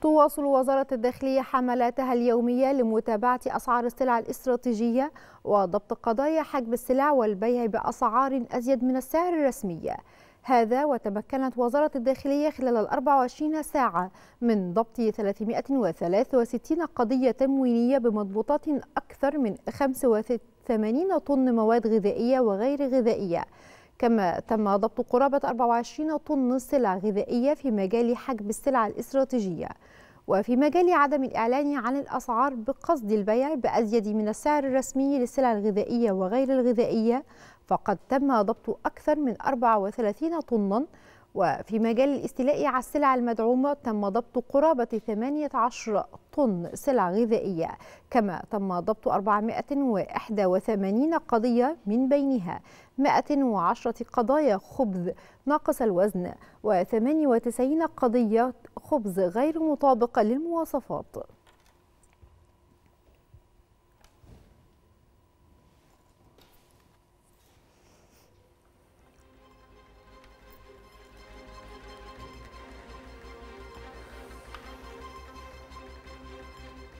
تواصل وزارة الداخلية حملاتها اليومية لمتابعة أسعار السلع الاستراتيجية وضبط قضايا حجب السلع والبيع بأسعار أزيد من السعر الرسمي هذا وتمكنت وزارة الداخلية خلال ال 24 ساعة من ضبط 363 قضية تموينية بمضبوطات أكثر من 85 طن مواد غذائية وغير غذائية كما تم ضبط قرابة 24 طن سلع غذائية في مجال حجب السلع الاستراتيجية وفي مجال عدم الإعلان عن الأسعار بقصد البيع بأزيد من السعر الرسمي للسلع الغذائية وغير الغذائية فقد تم ضبط أكثر من 34 طناً وفي مجال الاستيلاء على السلع المدعومة تم ضبط قرابة 18 طن سلع غذائية كما تم ضبط 481 قضية من بينها 110 قضايا خبز ناقص الوزن و98 قضية خبز غير مطابقة للمواصفات